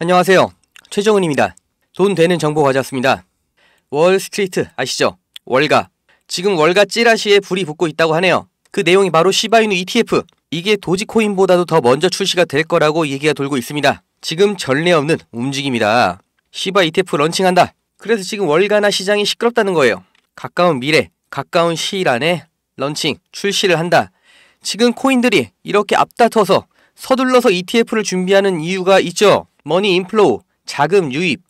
안녕하세요. 최정은입니다. 돈 되는 정보 가져왔습니다. 월스트리트 아시죠? 월가. 지금 월가 찌라시에 불이 붙고 있다고 하네요. 그 내용이 바로 시바이누 ETF. 이게 도지코인보다도 더 먼저 출시가 될 거라고 얘기가 돌고 있습니다. 지금 전례 없는 움직입니다 시바 ETF 런칭한다. 그래서 지금 월가나 시장이 시끄럽다는 거예요. 가까운 미래, 가까운 시일 안에 런칭, 출시를 한다. 지금 코인들이 이렇게 앞다퉈서 서둘러서 ETF를 준비하는 이유가 있죠. 머니 인플로우, 자금 유입,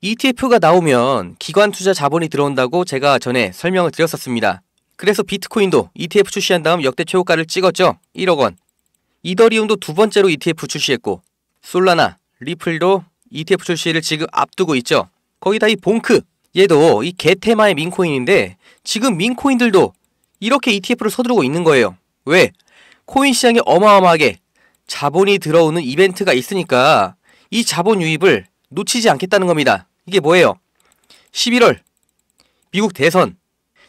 ETF가 나오면 기관 투자 자본이 들어온다고 제가 전에 설명을 드렸었습니다. 그래서 비트코인도 ETF 출시한 다음 역대 최고가를 찍었죠. 1억 원. 이더리움도 두 번째로 ETF 출시했고 솔라나, 리플도 ETF 출시를 지금 앞두고 있죠. 거기다 이 봉크 얘도 이 개테마의 민코인인데 지금 민코인들도 이렇게 ETF를 서두르고 있는 거예요. 왜? 코인 시장에 어마어마하게 자본이 들어오는 이벤트가 있으니까 이 자본 유입을 놓치지 않겠다는 겁니다. 이게 뭐예요? 11월 미국 대선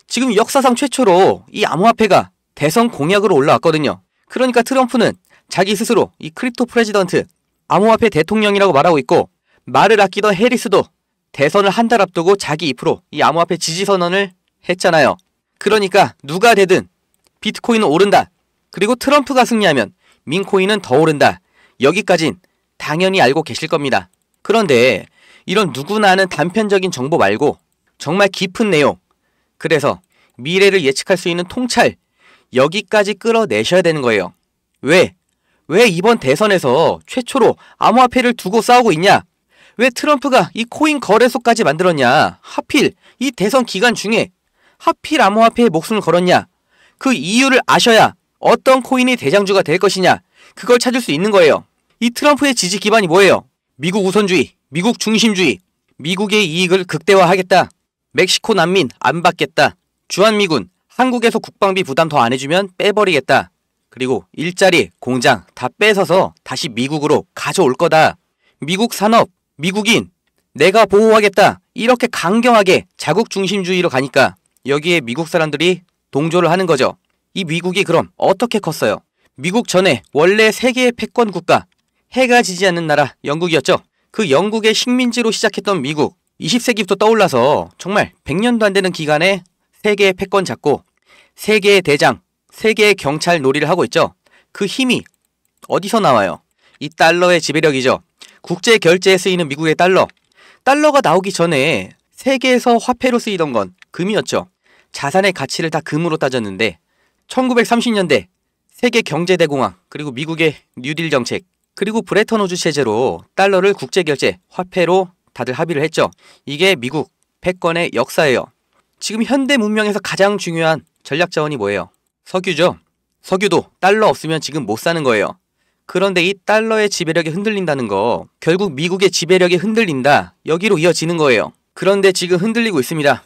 지금 역사상 최초로 이 암호화폐가 대선 공약으로 올라왔거든요. 그러니까 트럼프는 자기 스스로 이 크립토 프레지던트 암호화폐 대통령이라고 말하고 있고 말을 아끼던 해리스도 대선을 한 달 앞두고 자기 입으로 이 암호화폐 지지 선언을 했잖아요. 그러니까 누가 되든 비트코인은 오른다. 그리고 트럼프가 승리하면 민코인은 더 오른다. 여기까진 당연히 알고 계실 겁니다. 그런데 이런 누구나 아는 단편적인 정보 말고 정말 깊은 내용, 그래서 미래를 예측할 수 있는 통찰, 여기까지 끌어내셔야 되는 거예요. 왜? 왜 이번 대선에서 최초로 암호화폐를 두고 싸우고 있냐? 왜 트럼프가 이 코인 거래소까지 만들었냐? 하필 이 대선 기간 중에 하필 암호화폐에 목숨을 걸었냐? 그 이유를 아셔야 어떤 코인이 대장주가 될 것이냐? 그걸 찾을 수 있는 거예요. 이 트럼프의 지지 기반이 뭐예요? 미국 우선주의, 미국 중심주의, 미국의 이익을 극대화하겠다. 멕시코 난민 안 받겠다. 주한미군 한국에서 국방비 부담 더 안 해주면 빼버리겠다. 그리고 일자리, 공장 다 뺏어서 다시 미국으로 가져올 거다. 미국 산업, 미국인, 내가 보호하겠다. 이렇게 강경하게 자국 중심주의로 가니까 여기에 미국 사람들이 동조를 하는 거죠. 이 미국이 그럼 어떻게 컸어요? 미국 전에 원래 세계의 패권 국가 해가 지지 않는 나라 영국이었죠. 그 영국의 식민지로 시작했던 미국 20세기부터 떠올라서 정말 100년도 안 되는 기간에 세계의 패권 잡고 세계의 대장, 세계의 경찰 놀이를 하고 있죠. 그 힘이 어디서 나와요? 이 달러의 지배력이죠. 국제 결제에 쓰이는 미국의 달러. 달러가 나오기 전에 세계에서 화폐로 쓰이던 건 금이었죠. 자산의 가치를 다 금으로 따졌는데 1930년대 세계 경제대공황 그리고 미국의 뉴딜 정책 그리고 브레턴 우즈 체제로 달러를 국제 결제 화폐로 다들 합의를 했죠. 이게 미국 패권의 역사예요. 지금 현대 문명에서 가장 중요한 전략 자원이 뭐예요? 석유죠. 석유도 달러 없으면 지금 못 사는 거예요. 그런데 이 달러의 지배력이 흔들린다는 거 결국 미국의 지배력이 흔들린다 여기로 이어지는 거예요. 그런데 지금 흔들리고 있습니다.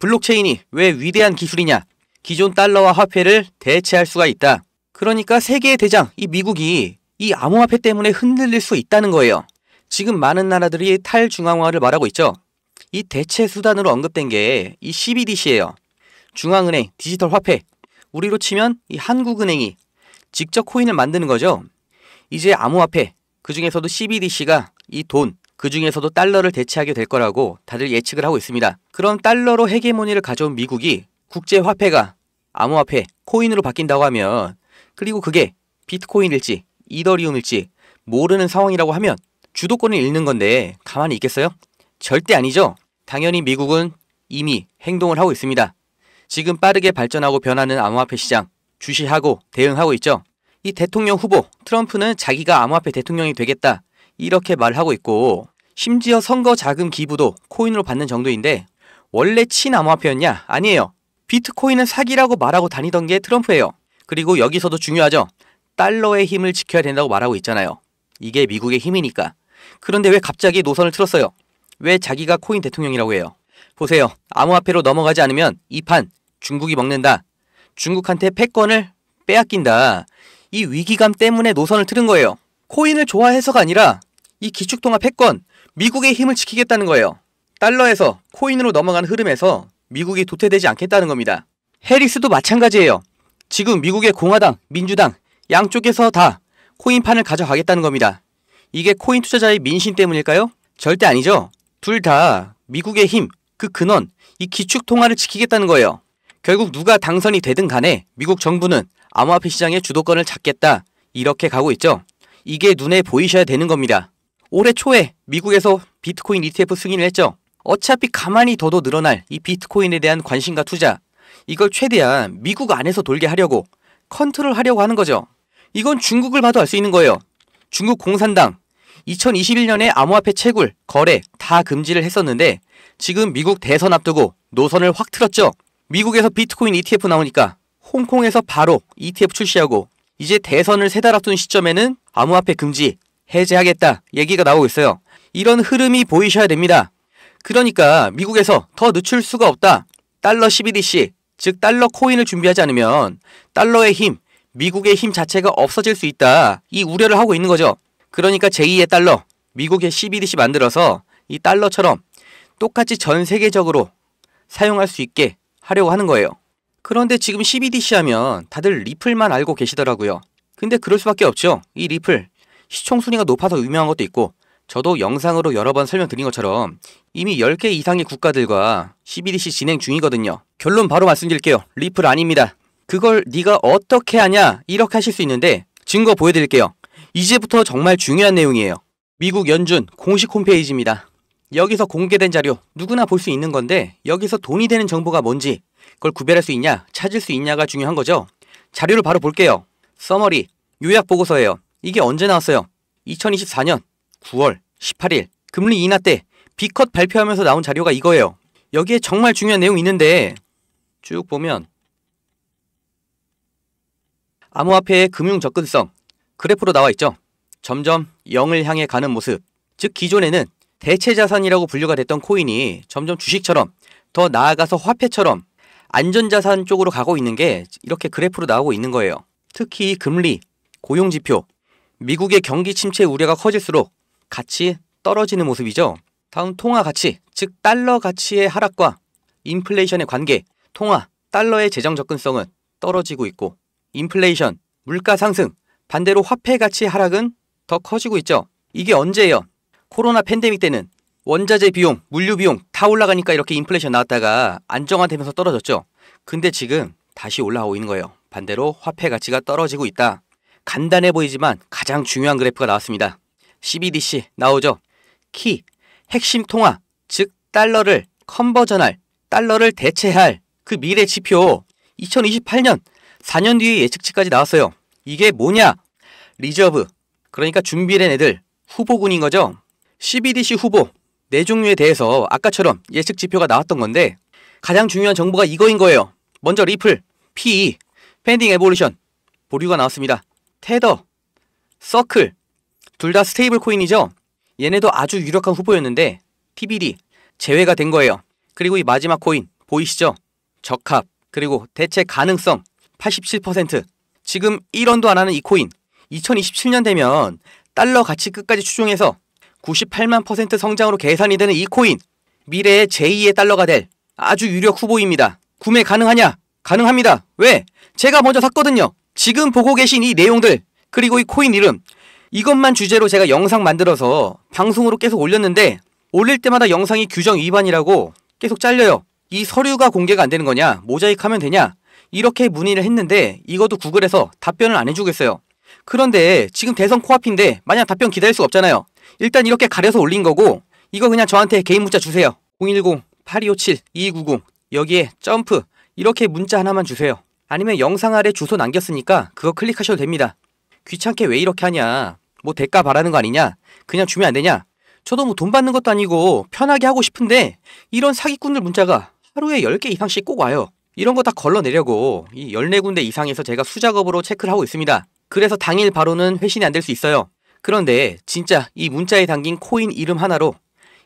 블록체인이 왜 위대한 기술이냐? 기존 달러와 화폐를 대체할 수가 있다. 그러니까 세계의 대장 이 미국이 이 암호화폐 때문에 흔들릴 수 있다는 거예요. 지금 많은 나라들이 탈중앙화를 말하고 있죠. 이 대체 수단으로 언급된 게 이 CBDC예요. 중앙은행 디지털 화폐. 우리로 치면 이 한국은행이 직접 코인을 만드는 거죠. 이제 암호화폐, 그 중에서도 CBDC가 이 돈, 그 중에서도 달러를 대체하게 될 거라고 다들 예측을 하고 있습니다. 그럼 달러로 헤게모니를 가져온 미국이 국제화폐가 암호화폐, 코인으로 바뀐다고 하면 그리고 그게 비트코인일지 이더리움일지 모르는 상황이라고 하면 주도권을 잃는 건데 가만히 있겠어요? 절대 아니죠. 당연히 미국은 이미 행동을 하고 있습니다. 지금 빠르게 발전하고 변하는 암호화폐 시장 주시하고 대응하고 있죠. 이 대통령 후보 트럼프는 자기가 암호화폐 대통령이 되겠다 이렇게 말하고 있고 심지어 선거 자금 기부도 코인으로 받는 정도인데 원래 친암호화폐였냐? 아니에요. 비트코인은 사기라고 말하고 다니던 게 트럼프예요. 그리고 여기서도 중요하죠. 달러의 힘을 지켜야 된다고 말하고 있잖아요. 이게 미국의 힘이니까. 그런데 왜 갑자기 노선을 틀었어요? 왜 자기가 코인 대통령이라고 해요? 보세요. 암호화폐로 넘어가지 않으면 이 판 중국이 먹는다. 중국한테 패권을 빼앗긴다. 이 위기감 때문에 노선을 틀은 거예요. 코인을 좋아해서가 아니라 이 기축통화 패권, 미국의 힘을 지키겠다는 거예요. 달러에서 코인으로 넘어간 흐름에서 미국이 도태되지 않겠다는 겁니다. 해리스도 마찬가지예요. 지금 미국의 공화당, 민주당 양쪽에서 다 코인판을 가져가겠다는 겁니다. 이게 코인 투자자의 민심 때문일까요? 절대 아니죠. 둘 다 미국의 힘, 그 근원, 이 기축 통화를 지키겠다는 거예요. 결국 누가 당선이 되든 간에 미국 정부는 암호화폐 시장의 주도권을 잡겠다 이렇게 가고 있죠. 이게 눈에 보이셔야 되는 겁니다. 올해 초에 미국에서 비트코인 ETF 승인을 했죠. 어차피 가만히 더도 늘어날 이 비트코인에 대한 관심과 투자 이걸 최대한 미국 안에서 돌게 하려고 컨트롤하려고 하는 거죠. 이건 중국을 봐도 알 수 있는 거예요. 중국 공산당 2021년에 암호화폐 채굴, 거래 다 금지를 했었는데 지금 미국 대선 앞두고 노선을 확 틀었죠. 미국에서 비트코인 ETF 나오니까 홍콩에서 바로 ETF 출시하고 이제 대선을 세 달 앞둔 시점에는 암호화폐 금지 해제하겠다 얘기가 나오고 있어요. 이런 흐름이 보이셔야 됩니다. 그러니까 미국에서 더 늦출 수가 없다. 달러 1 1 d c 즉 달러 코인을 준비하지 않으면 달러의 힘, 미국의 힘 자체가 없어질 수 있다. 이 우려를 하고 있는 거죠. 그러니까 제2의 달러, 미국의 CBDC 만들어서 이 달러처럼 똑같이 전 세계적으로 사용할 수 있게 하려고 하는 거예요. 그런데 지금 CBDC 하면 다들 리플만 알고 계시더라고요. 근데 그럴 수밖에 없죠. 이 리플 시총 순위가 높아서 유명한 것도 있고 저도 영상으로 여러 번 설명드린 것처럼 이미 10개 이상의 국가들과 CBDC 진행 중이거든요. 결론 바로 말씀드릴게요. 리플 아닙니다. 그걸 네가 어떻게 하냐 이렇게 하실 수 있는데 증거 보여드릴게요. 이제부터 정말 중요한 내용이에요. 미국 연준 공식 홈페이지입니다. 여기서 공개된 자료 누구나 볼 수 있는 건데 여기서 돈이 되는 정보가 뭔지 그걸 구별할 수 있냐 찾을 수 있냐가 중요한 거죠. 자료를 바로 볼게요. 써머리 요약 보고서예요. 이게 언제 나왔어요? 2024년 9월 18일 금리 인하 때비컷 발표하면서 나온 자료가 이거예요. 여기에 정말 중요한 내용이 있는데 쭉 보면 암호화폐의 금융 접근성 그래프로 나와 있죠. 점점 0을 향해 가는 모습. 즉 기존에는 대체 자산이라고 분류가 됐던 코인이 점점 주식처럼 더 나아가서 화폐처럼 안전자산 쪽으로 가고 있는 게 이렇게 그래프로 나오고 있는 거예요. 특히 금리, 고용지표, 미국의 경기 침체 우려가 커질수록 같이 떨어지는 모습이죠. 다음 통화 가치, 즉 달러 가치의 하락과 인플레이션의 관계, 통화, 달러의 재정 접근성은 떨어지고 있고 인플레이션, 물가 상승, 반대로 화폐 가치 하락은 더 커지고 있죠. 이게 언제예요? 코로나 팬데믹 때는 원자재 비용, 물류 비용 다 올라가니까 이렇게 인플레이션 나왔다가 안정화되면서 떨어졌죠. 근데 지금 다시 올라오고 있는 거예요. 반대로 화폐 가치가 떨어지고 있다. 간단해 보이지만 가장 중요한 그래프가 나왔습니다. CBDC 나오죠. 키, 핵심 통화, 즉 달러를 컨버전할, 달러를 대체할 그 미래 지표 2028년 4년 뒤의 예측치까지 나왔어요. 이게 뭐냐? 리저브, 그러니까 준비된 애들, 후보군인 거죠. CBDC 후보, 네 종류에 대해서 아까처럼 예측 지표가 나왔던 건데 가장 중요한 정보가 이거인 거예요. 먼저 리플, PE, 펜딩 에볼루션, 보류가 나왔습니다. 테더, 서클, 둘다 스테이블 코인이죠? 얘네도 아주 유력한 후보였는데 TBD 제외가 된 거예요. 그리고 이 마지막 코인 보이시죠? 적합 그리고 대체 가능성 87% 지금 1원도 안 하는 이 코인 2027년 되면 달러 가치 끝까지 추종해서 98만 퍼센트 성장으로 계산이 되는 이 코인 미래의 제2의 달러가 될 아주 유력 후보입니다. 구매 가능하냐? 가능합니다. 왜? 제가 먼저 샀거든요. 지금 보고 계신 이 내용들 그리고 이 코인 이름 이것만 주제로 제가 영상 만들어서 방송으로 계속 올렸는데 올릴 때마다 영상이 규정 위반이라고 계속 잘려요. 이 서류가 공개가 안 되는 거냐? 모자이크하면 되냐? 이렇게 문의를 했는데 이것도 구글에서 답변을 안 해주겠어요. 그런데 지금 대선 코앞인데 만약 답변 기다릴 수 없잖아요. 일단 이렇게 가려서 올린 거고 이거 그냥 저한테 개인 문자 주세요. 010-8257-2290 여기에 점프 이렇게 문자 하나만 주세요. 아니면 영상 아래 주소 남겼으니까 그거 클릭하셔도 됩니다. 귀찮게 왜 이렇게 하냐. 뭐 대가 바라는 거 아니냐? 그냥 주면 안 되냐? 저도 뭐 돈 받는 것도 아니고 편하게 하고 싶은데 이런 사기꾼들 문자가 하루에 10개 이상씩 꼭 와요. 이런 거 다 걸러내려고 이 14군데 이상에서 제가 수작업으로 체크를 하고 있습니다. 그래서 당일 바로는 회신이 안 될 수 있어요. 그런데 진짜 이 문자에 담긴 코인 이름 하나로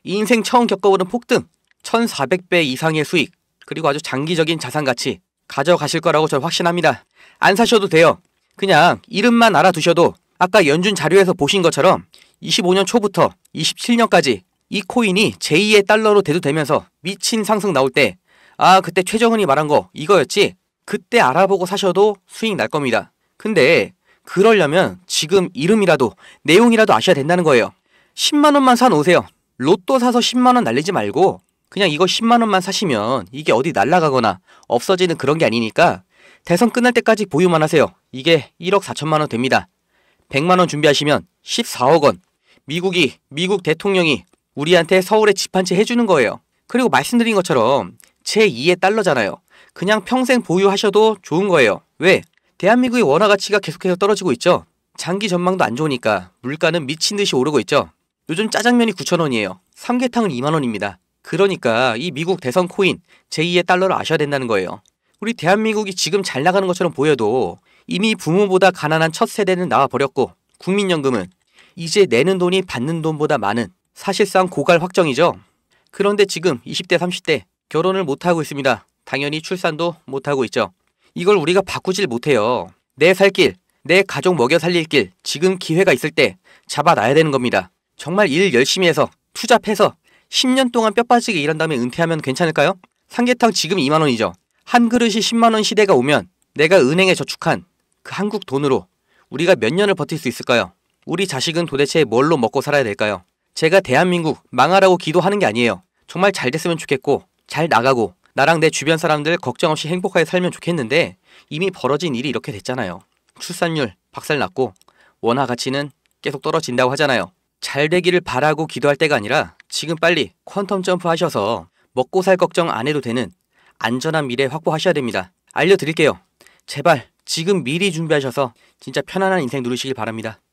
인생 처음 겪어보는 폭등, 1400배 이상의 수익, 그리고 아주 장기적인 자산 가치 가져가실 거라고 저는 확신합니다. 안 사셔도 돼요. 그냥 이름만 알아두셔도 아까 연준 자료에서 보신 것처럼 25년 초부터 27년까지 이 코인이 제2의 달러로 대두되면서 미친 상승 나올 때 아 그때 최정은이 말한 거 이거였지 그때 알아보고 사셔도 수익 날 겁니다. 근데 그러려면 지금 이름이라도 내용이라도 아셔야 된다는 거예요. 10만원만 사놓으세요. 로또 사서 10만원 날리지 말고 그냥 이거 10만원만 사시면 이게 어디 날라가거나 없어지는 그런 게 아니니까 대선 끝날 때까지 보유만 하세요. 이게 1억 4천만원 됩니다. 100만원 준비하시면 14억원. 미국이, 미국 대통령이 우리한테 서울에 집 한 채 해주는 거예요. 그리고 말씀드린 것처럼 제2의 달러잖아요. 그냥 평생 보유하셔도 좋은 거예요. 왜? 대한민국의 원화 가치가 계속해서 떨어지고 있죠. 장기 전망도 안 좋으니까 물가는 미친 듯이 오르고 있죠. 요즘 짜장면이 9천원이에요 삼계탕은 2만원입니다. 그러니까 이 미국 대선 코인 제2의 달러를 아셔야 된다는 거예요. 우리 대한민국이 지금 잘 나가는 것처럼 보여도 이미 부모보다 가난한 첫 세대는 나와버렸고 국민연금은 이제 내는 돈이 받는 돈보다 많은 사실상 고갈 확정이죠. 그런데 지금 20대 30대 결혼을 못하고 있습니다. 당연히 출산도 못하고 있죠. 이걸 우리가 바꾸질 못해요. 내 살 길, 내 가족 먹여 살릴 길, 지금 기회가 있을 때 잡아놔야 되는 겁니다. 정말 일 열심히 해서 투잡해서 10년 동안 뼈 빠지게 일한 다음에 은퇴하면 괜찮을까요? 삼계탕 지금 2만원이죠. 한 그릇이 10만원 시대가 오면 내가 은행에 저축한 그 한국 돈으로 우리가 몇 년을 버틸 수 있을까요? 우리 자식은 도대체 뭘로 먹고 살아야 될까요? 제가 대한민국 망하라고 기도하는 게 아니에요. 정말 잘 됐으면 좋겠고 잘 나가고 나랑 내 주변 사람들 걱정 없이 행복하게 살면 좋겠는데 이미 벌어진 일이 이렇게 됐잖아요. 출산율 박살났고 원화 가치는 계속 떨어진다고 하잖아요. 잘 되기를 바라고 기도할 때가 아니라 지금 빨리 퀀텀 점프 하셔서 먹고 살 걱정 안 해도 되는 안전한 미래 확보하셔야 됩니다. 알려드릴게요. 제발 지금 미리 준비하셔서 진짜 편안한 인생 누리시길 바랍니다.